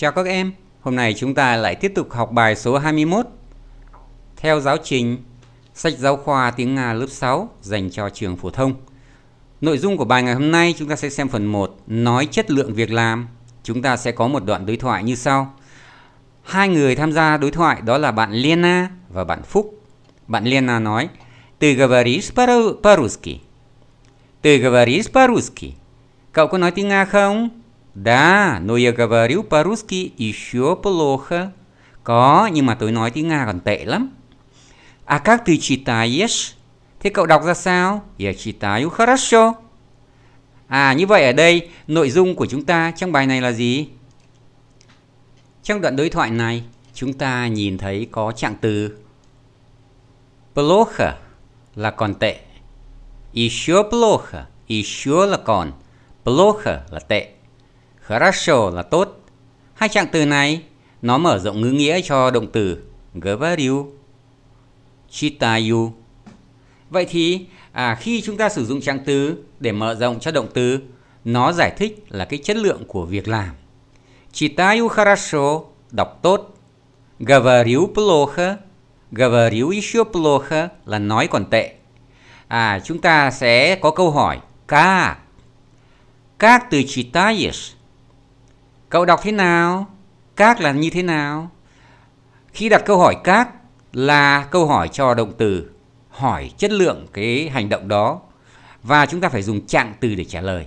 Chào các em, hôm nay chúng ta lại tiếp tục học bài số 21. Theo giáo trình, sách giáo khoa tiếng Nga lớp 6 dành cho trường phổ thông. Nội dung của bài ngày hôm nay chúng ta sẽ xem phần 1 nói chất lượng việc làm. Chúng ta sẽ có một đoạn đối thoại như sau. Hai người tham gia đối thoại đó là bạn Lena và bạn Phúc. Bạn Lena nói: "Ты говоришь по-русски?" "Ты говоришь по-русски?" Cậu có nói tiếng Nga không? Да, но я говорю по-русски еще плохо. Có, nhưng mà tôi nói tiếng Nga còn tệ lắm. А как ты читаешь? Thế cậu đọc ra sao? Я читаю хорошо. À, như vậy ở đây, nội dung của chúng ta trong bài này là gì? Trong đoạn đối thoại này, chúng ta nhìn thấy có trạng từ плохо là còn tệ. Еще плохо, еще là còn, плохо là tệ. Хорошо là tốt. Hai trạng từ này, nó mở rộng ngữ nghĩa cho động từ говорю, читаю. Vậy thì à, khi chúng ta sử dụng trạng từ để mở rộng cho động từ, nó giải thích là cái chất lượng của việc làm. Читаю хорошо, đọc tốt. Говорю плохо, говорю еще плохо là nói còn tệ. À, chúng ta sẽ có câu hỏi. Как? Как ты читаешь? Cậu đọc thế nào? Các là như thế nào? Khi đặt câu hỏi các là câu hỏi cho động từ hỏi chất lượng cái hành động đó và chúng ta phải dùng trạng từ để trả lời.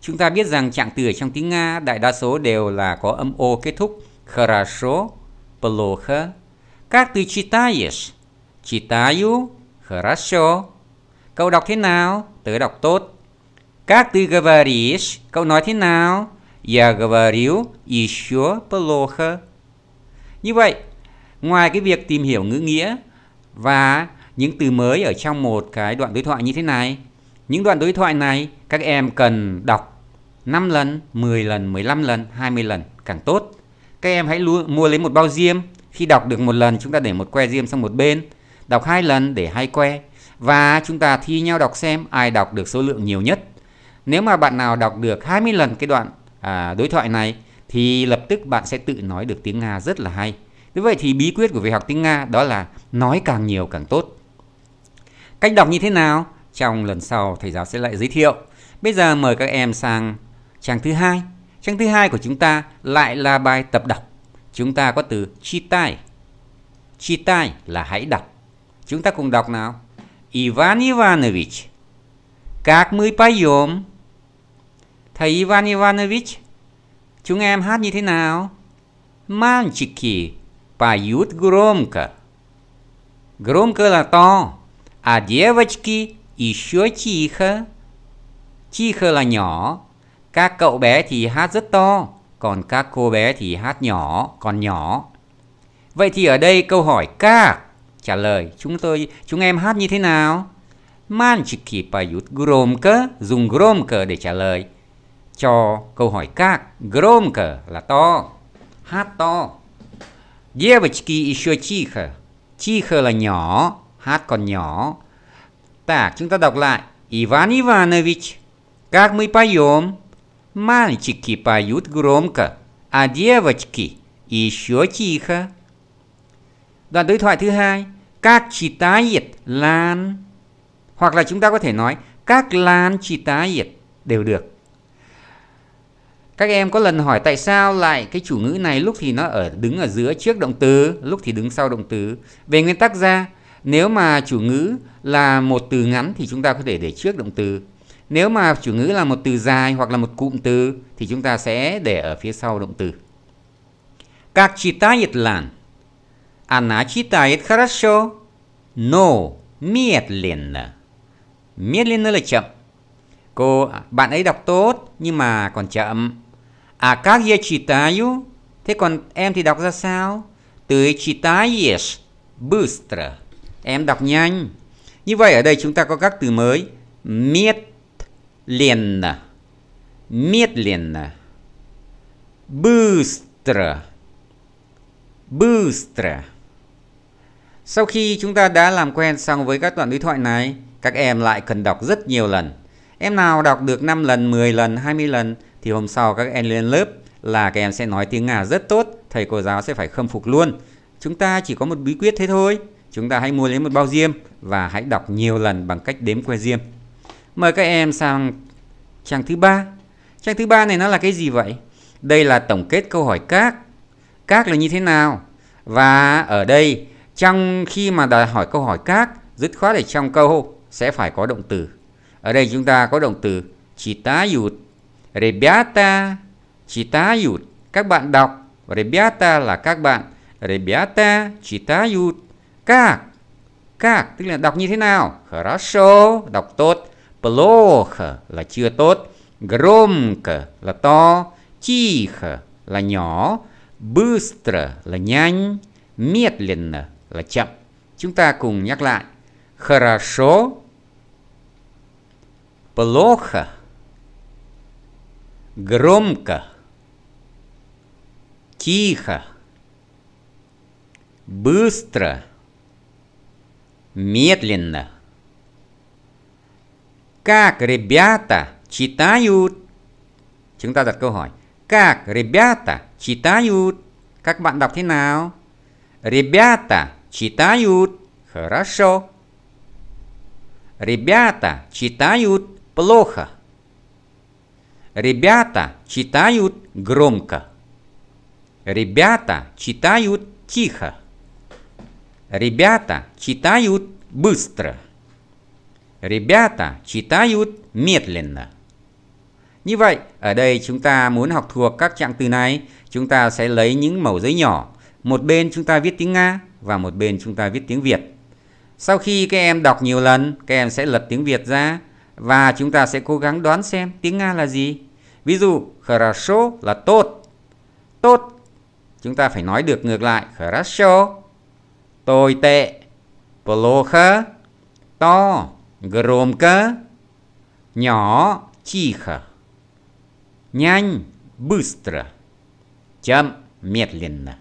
Chúng ta biết rằng trạng từ ở trong tiếng Nga đại đa số đều là có âm ô kết thúc хорошо, плохо. Các ты читаешь? Читаю хорошо. Cậu đọc thế nào? Tớ đọc tốt. Các ты говоришь? Cậu nói thế nào? Я говорил еще плохо. Như vậy, ngoài cái việc tìm hiểu ngữ nghĩa và những từ mới ở trong một cái đoạn đối thoại như thế này, những đoạn đối thoại này các em cần đọc 5 lần, 10 lần, 15 lần, 20 lần càng tốt. Các em hãy mua lấy một bao diêm, khi đọc được một lần chúng ta để một que diêm sang một bên, đọc hai lần để hai que và chúng ta thi nhau đọc xem ai đọc được số lượng nhiều nhất. Nếu mà bạn nào đọc được 20 lần cái đoạn à, đối thoại này thì lập tức bạn sẽ tự nói được tiếng Nga rất là hay. Như vậy thì bí quyết của việc học tiếng Nga đó là nói càng nhiều càng tốt. Cách đọc như thế nào? Trong lần sau thầy giáo sẽ lại giới thiệu. Bây giờ mời các em sang trang thứ hai. Trang thứ hai của chúng ta lại là bài tập đọc. Chúng ta có từ chitai. Chitai là hãy đọc. Chúng ta cùng đọc nào. Ivan Ivanovich. Как мы поем? Thầy Ivan Ivanovich, chúng em hát như thế nào? Manchiki, поют громко. Громко là to, а девочки еще тихо. Тихо là nhỏ, các cậu bé thì hát rất to, còn các cô bé thì hát nhỏ, còn nhỏ. Vậy thì ở đây câu hỏi các trả lời chúng tôi chúng em hát như thế nào? Manchiki поют громко, dùng громко để trả lời cho câu hỏi các Громко là to. Hát to. Девочки еще тихо. Тихо là nhỏ. Hát còn nhỏ. Так, chúng ta đọc lại. Иван Иванович, как мы поем? Мальчики поют громко, а девочки еще тихо. Đoạn đối thoại thứ hai. Các chị tá yết lan. Hoặc là chúng ta có thể nói các lan chị tá yết đều được. Các em có lần hỏi tại sao lại cái chủ ngữ này lúc thì nó ở đứng ở giữa trước động từ, lúc thì đứng sau động từ. Về nguyên tắc ra, nếu mà chủ ngữ là một từ ngắn thì chúng ta có thể để trước động từ. Nếu mà chủ ngữ là một từ dài hoặc là một cụm từ thì chúng ta sẽ để ở phía sau động từ. Các Как читает Лан? Она читает хорошо, но медленно. Медленно là chậm. Cô, bạn ấy đọc tốt nhưng mà còn chậm. Akagia à, chitayu. Thế còn em thì đọc ra sao? Từ chitayes, bystra. Em đọc nhanh. Như vậy ở đây chúng ta có các từ mới. Miết liền. Miết liền. Bystra. Bystra. Sau khi chúng ta đã làm quen xong với các đoạn đối thoại này, các em lại cần đọc rất nhiều lần. Em nào đọc được 5 lần, 10 lần, 20 lần thì hôm sau các em lên lớp là các em sẽ nói tiếng Nga rất tốt, thầy cô giáo sẽ phải khâm phục luôn. Chúng ta chỉ có một bí quyết thế thôi. Chúng ta hãy mua lấy một bao diêm và hãy đọc nhiều lần bằng cách đếm que diêm. Mời các em sang trang thứ ba. Trang thứ ba này nó là cái gì vậy? Đây là tổng kết câu hỏi các. Các là như thế nào? Và ở đây trong khi mà đòi hỏi câu hỏi các, dứt khoát ở trong câu sẽ phải có động từ. Ở đây chúng ta có động từ chỉ tá yut Ребята читают. Các bạn đọc. Ребята là các bạn. Ребята читают. Как? Как? Tức là đọc như thế nào? Хорошо, đọc tốt. Плохо là chưa tốt. Громко là to. Тихо là nhỏ. Быстро là nhanh. Медленно là chậm. Chúng ta cùng nhắc lại. Хорошо. Плохо Громко. Тихо. Быстро. Медленно. Как ребята читают? Chúng ta đặt câu hỏi. Как ребята читают? Как bạn đọc thế nào? Ребята читают хорошо. Ребята читают плохо. Ребята читают громко. Ребята читают тихо. Ребята читают быстро. Ребята читают медленно. Như vậy, ở đây chúng ta muốn học thuộc các trạng từ này, chúng ta sẽ lấy những mẩu giấy nhỏ. Một bên chúng ta viết tiếng Nga và một bên chúng ta viết tiếng Việt. Sau khi các em đọc nhiều lần, các em sẽ lật tiếng Việt ra và chúng ta sẽ cố gắng đoán xem tiếng Nga là gì Ví dụ, хорошо là tốt. Tốt. Chúng ta phải nói được ngược lại. Хорошо. Tồi tệ. Плохо. To. Громко. Nhỏ. Тихо. Nhanh. Быстро. Chậm. Медленно.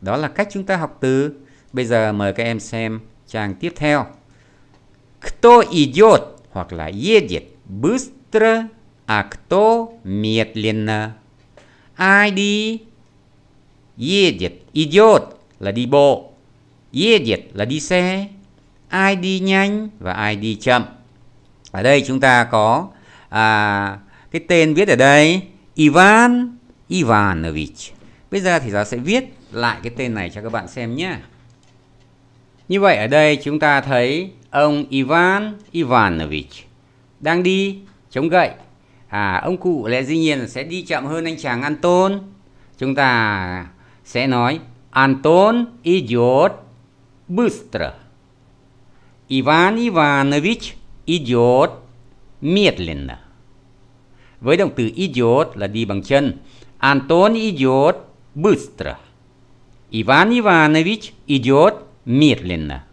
Đó là cách chúng ta học từ. Bây giờ mời các em xem trang tiếp theo. Кто идет hoặc là едет быстро а à, кто медленно. Ai đi? Едет, идет là đi bộ. Едет là đi xe. Ai đi nhanh và ai đi chậm. Ở đây chúng ta có à, cái tên viết ở đây Ivan Ivanovich. Bây giờ thì giáo sẽ viết lại cái tên này cho các bạn xem nhé. Như vậy ở đây chúng ta thấy ông Ivan Ivanovich đang đi chống gậy à, ông cụ lẽ dĩ nhiên là sẽ đi chậm hơn anh chàng Anton. Chúng ta sẽ nói Anton идет быстро. Иван Иванович идет медленно. Với động từ идет là đi bằng chân. Anton идет быстро. Иван Иванович идет медленно.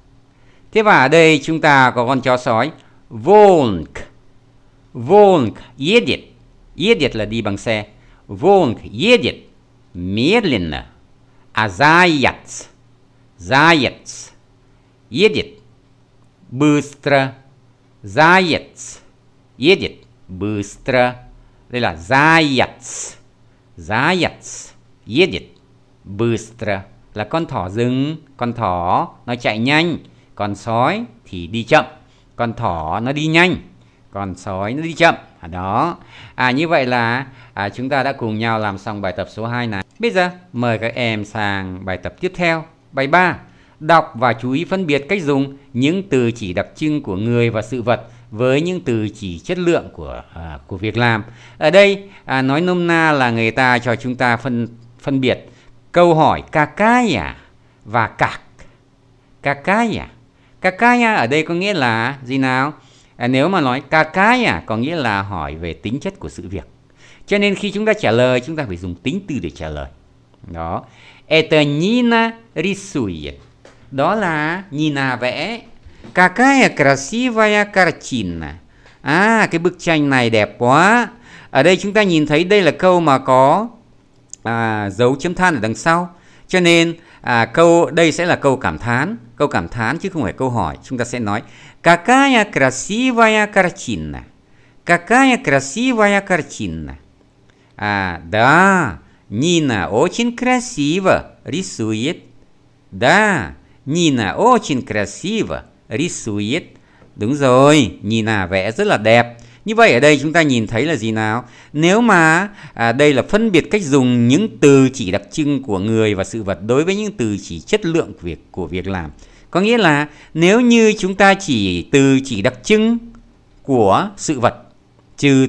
Thế và ở đây chúng ta có con chó sói Volk Волк едет. Едет là đi bằng xe. Волк едет. Медленно. А заяц. Заяц. Едет. Быстро. Заяц. Едет. Быстро. Đây là заяц. Заяц. Едет. Быстро. Là con thỏ rừng. Con thỏ nó chạy nhanh. Còn sói thì đi chậm. Con thỏ nó đi nhanh con sói nó đi chậm ở à, đó à như vậy là à, chúng ta đã cùng nhau làm xong bài tập số 2 này bây giờ mời các em sang bài tập tiếp theo bài 3 đọc và chú ý phân biệt cách dùng những từ chỉ đặc trưng của người và sự vật với những từ chỉ chất lượng của à, của việc làm ở đây à, nói nôm na là người ta cho chúng ta phân phân biệt câu hỏi ca à? và cạc ca à? cái ở đây có nghĩa là gì nào À, nếu mà nói ca cái à có nghĩa là hỏi về tính chất của sự việc cho nên khi chúng ta trả lời chúng ta phải dùng tính từ để trả lời đó это Нина рисует đó là Nina vẽ Какая красивая картина. À, cái bức tranh này đẹp quá. Ở đây chúng ta nhìn thấy đây là câu mà có à, dấu chấm than ở đằng sau. Cho nên à, câu đây sẽ là câu cảm thán câu cảm thán chứ không phải câu hỏi chúng ta sẽ nói какая красивая картина какая красивая картина à да Нина очень красиво рисует да Нина очень красиво рисует đúng rồi Nina vẽ rất là đẹp như vậy ở đây chúng ta nhìn thấy là gì nào? Nếu mà à, đây là phân biệt cách dùng những từ chỉ đặc trưng của người và sự vật đối với những từ chỉ chất lượng của việc của việc làm. Có nghĩa là nếu như chúng ta chỉ từ chỉ đặc trưng của sự vật trừ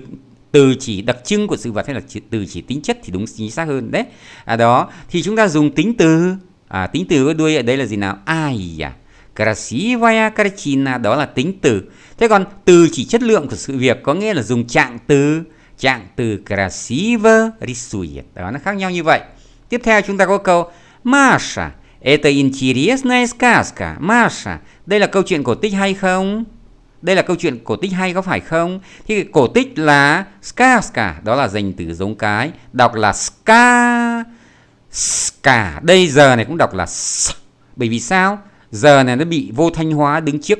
từ chỉ đặc trưng của sự vật hay là chỉ, từ chỉ tính chất thì đúng chính xác hơn đấy. À đó thì chúng ta dùng tính từ à, tính từ có đuôi ở đây là gì nào? Ai à? Красивая картина đó là tính từ. Thế còn từ chỉ chất lượng của sự việc có nghĩa là dùng trạng từ trạng từ красиво рисует. Đó nó khác nhau như vậy. Tiếp theo chúng ta có câu Маша, это интересная сказка. Маша, đây là câu chuyện cổ tích hay không? Đây là câu chuyện cổ tích hay có phải không? Thì cổ tích là сказка, đó là danh từ giống cái, đọc là ska ska. Đây giờ này cũng đọc là s. Bởi vì sao? giờ này nó bị vô thanh hóa đứng trước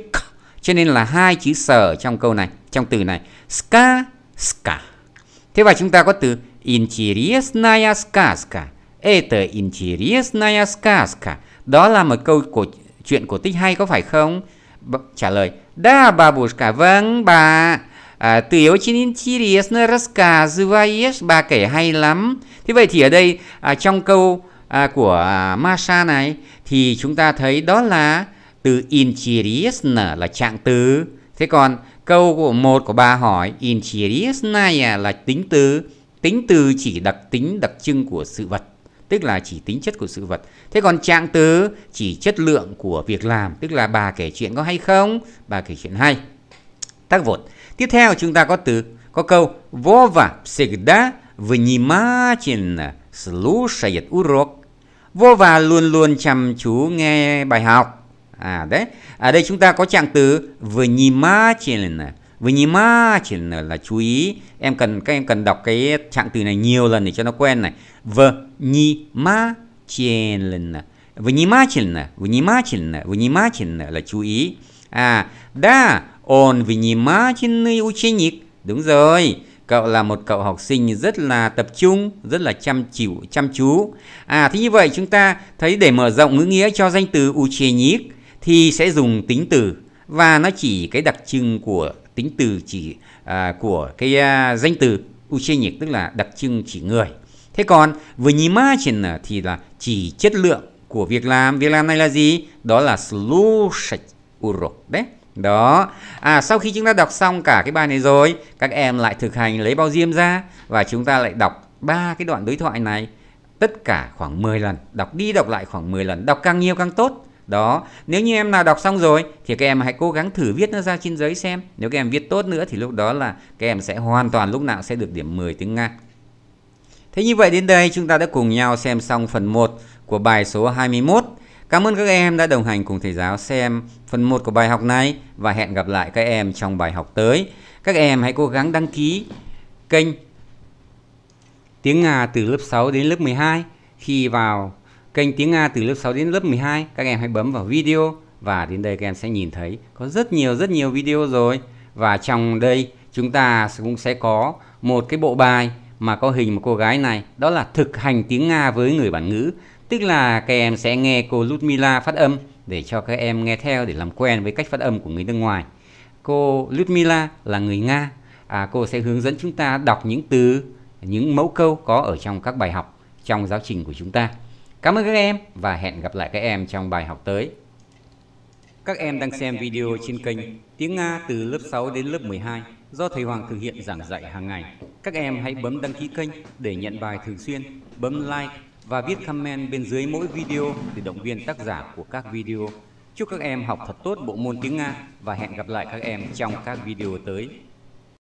cho nên là hai chữ sở trong câu này trong từ này ska ska thế và chúng ta có từ интересная сказка это интересная сказка đó là một câu của chuyện cổ tích hay có phải không B- trả lời да бабушка vâng bà À, ты очень интересно рассказываешь, bà kể hay lắm. Thế vậy thì ở đây à, trong câu à, của à, Masha này thì chúng ta thấy đó là từ inchiriesna là trạng từ. Thế còn câu của một của bà hỏi inchiriesna là tính từ. Tính từ chỉ đặc tính đặc trưng của sự vật, tức là chỉ tính chất của sự vật. Thế còn trạng từ chỉ chất lượng của việc làm, tức là bà kể chuyện có hay không, bà kể chuyện hay. Tác vột. Tiếp theo chúng ta có từ có câu Вова всегда внимательно слушает урок vô và luôn luôn chăm chú nghe bài học à đấy ở đây chúng ta có trạng từ внимательно внимательно là chú ý em cần các em cần đọc cái trạng từ này nhiều lần để cho nó quen này внимательно внимательно внимательно внимательно là chú ý à да он внимательный ученик đúng rồi cậu là một cậu học sinh rất là tập trung rất là chăm chịu chăm chú à thế như vậy chúng ta thấy để mở rộng ngữ nghĩa cho danh từ uchi uchienik thì sẽ dùng tính từ và nó chỉ cái đặc trưng của tính từ chỉ à, của cái à, danh từ uchi uchienik tức là đặc trưng chỉ người thế còn với vнимательно thì là chỉ chất lượng của việc làm việc làm này là gì đó là slushet uro đấy đó à sau khi chúng ta đọc xong cả cái bài này rồi các em lại thực hành lấy bao diêm ra và chúng ta lại đọc ba cái đoạn đối thoại này tất cả khoảng 10 lần đọc đi đọc lại khoảng 10 lần đọc càng nhiều càng tốt đó nếu như em nào đọc xong rồi thì các em hãy cố gắng thử viết nó ra trên giấy xem nếu các em viết tốt nữa thì lúc đó là các em sẽ hoàn toàn lúc nào sẽ được điểm 10 tiếng Nga Thế như vậy đến đây chúng ta đã cùng nhau xem xong phần 1 của bài số 21 Cảm ơn các em đã đồng hành cùng thầy giáo xem phần 1 của bài học này và hẹn gặp lại các em trong bài học tới. Các em hãy cố gắng đăng ký kênh Tiếng Nga từ lớp 6 đến lớp 12. Khi vào kênh Tiếng Nga từ lớp 6 đến lớp 12, các em hãy bấm vào video và đến đây các em sẽ nhìn thấy có rất nhiều rất nhiều video rồi. Và trong đây chúng ta cũng sẽ có một cái bộ bài mà có hình một cô gái này, đó là thực hành tiếng Nga với người bản ngữ. Tức là các em sẽ nghe cô Ludmila phát âm để cho các em nghe theo để làm quen với cách phát âm của người nước ngoài. Cô Ludmila là người Nga. À, cô sẽ hướng dẫn chúng ta đọc những từ, những mẫu câu có ở trong các bài học trong giáo trình của chúng ta. Cảm ơn các em và hẹn gặp lại các em trong bài học tới. Các em đang xem video trên kênh Tiếng Nga từ lớp 6 đến lớp 12 do Thầy Hoàng thực hiện giảng dạy hàng ngày. Các em hãy bấm đăng ký kênh để nhận bài thường xuyên, bấm like và viết comment bên dưới mỗi video để động viên tác giả của các video. Chúc các em học thật tốt bộ môn tiếng Nga và hẹn gặp lại các em trong các video tới.